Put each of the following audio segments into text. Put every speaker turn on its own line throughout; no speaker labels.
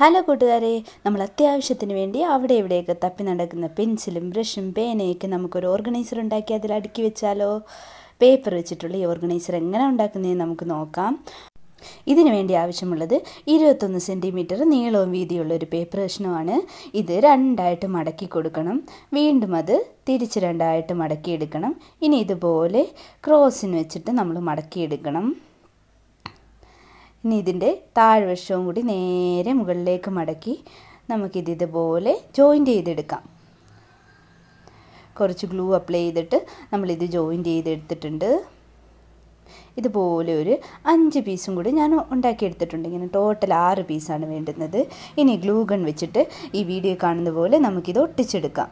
hello കൂട്ടുകാരെ നമ്മൾ അത്യാവശ്യത്തിന് വേണ്ടി അവിടെ ഇവിടെയൊക്കെ തപ്പി നടക്കുന്ന പെൻസിലും ബ്രഷും പേനയൊക്കെ നമുക്കൊരു ഓർഗനൈസർ ഉണ്ടാക്കി അതിൽ അടുക്കി വെച്ചാലോ പേപ്പർ വെച്ചിട്ടുള്ള ഈ ഓർഗനൈസർ എങ്ങനെ ഉണ്ടാക്കുന്നതെന്ന് നമുക്ക് നോക്കാം ഇതിനു വേണ്ടി ആവശ്യമുള്ളത് ഇരുപത്തൊന്ന് സെൻറ്റിമീറ്റർ നീളവും വീതിയുള്ള ഒരു പേപ്പർ കഷ്ണമാണ് ഇത് രണ്ടായിട്ട് മടക്കി കൊടുക്കണം വീണ്ടും അത് തിരിച്ച് രണ്ടായിട്ട് മടക്കിയെടുക്കണം ഇനി ഇതുപോലെ ക്രോസിന് വെച്ചിട്ട് നമ്മൾ മടക്കിയെടുക്കണം ഇനി ഇതിൻ്റെ താഴ്വശവും കൂടി നേരെ മുകളിലേക്ക് മടക്കി നമുക്കിത് ഇതുപോലെ ജോയിൻ്റ് ചെയ്തെടുക്കാം കുറച്ച് ഗ്ലൂ അപ്ലൈ ചെയ്തിട്ട് നമ്മളിത് ജോയിൻറ്റ് ചെയ്തെടുത്തിട്ടുണ്ട് ഇതുപോലെ ഒരു അഞ്ച് പീസും കൂടി ഞാൻ ഉണ്ടാക്കിയെടുത്തിട്ടുണ്ട് ഇങ്ങനെ ടോട്ടൽ ആറ് പീസാണ് വേണ്ടുന്നത് ഇനി ഗ്ലൂ ഗൺ വെച്ചിട്ട് ഈ വീഡിയോ കാണുന്ന പോലെ നമുക്കിത് ഒട്ടിച്ചെടുക്കാം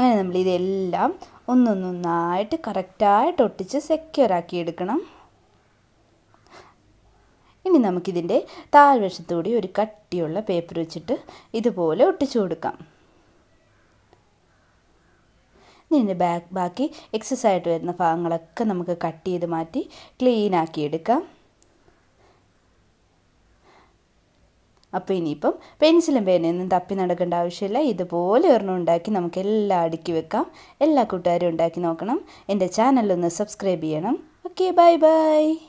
അങ്ങനെ നമ്മൾ ഇതെല്ലാം ഒന്നൊന്നൊന്നായിട്ട് കറക്റ്റായിട്ട് ഒട്ടിച്ച് സെക്യൂർ ആക്കി എടുക്കണം ഇനി നമുക്കിതിൻ്റെ താഴ്വശത്തുകൂടി ഒരു കട്ടിയുള്ള പേപ്പർ വെച്ചിട്ട് ഇതുപോലെ ഒട്ടിച്ചു കൊടുക്കാം ഇതിൻ്റെ ബാക്ക് ബാക്കി എക്സസ് ആയിട്ട് വരുന്ന ഭാഗങ്ങളൊക്കെ നമുക്ക് കട്ട് ചെയ്ത് മാറ്റി ക്ലീൻ ആക്കി എടുക്കാം അപ്പോൾ ഇനിയിപ്പം പെൻസിലും പേനയൊന്നും തപ്പി നടക്കേണ്ട ആവശ്യമില്ല ഇതുപോലെ ഒരെണ്ണം ഉണ്ടാക്കി നമുക്ക് എല്ലാം അടുക്കി വെക്കാം എല്ലാ കൂട്ടുകാരും ഉണ്ടാക്കി നോക്കണം എൻ്റെ ചാനലൊന്ന് സബ്സ്ക്രൈബ് ചെയ്യണം ഓക്കെ ബൈ ബൈ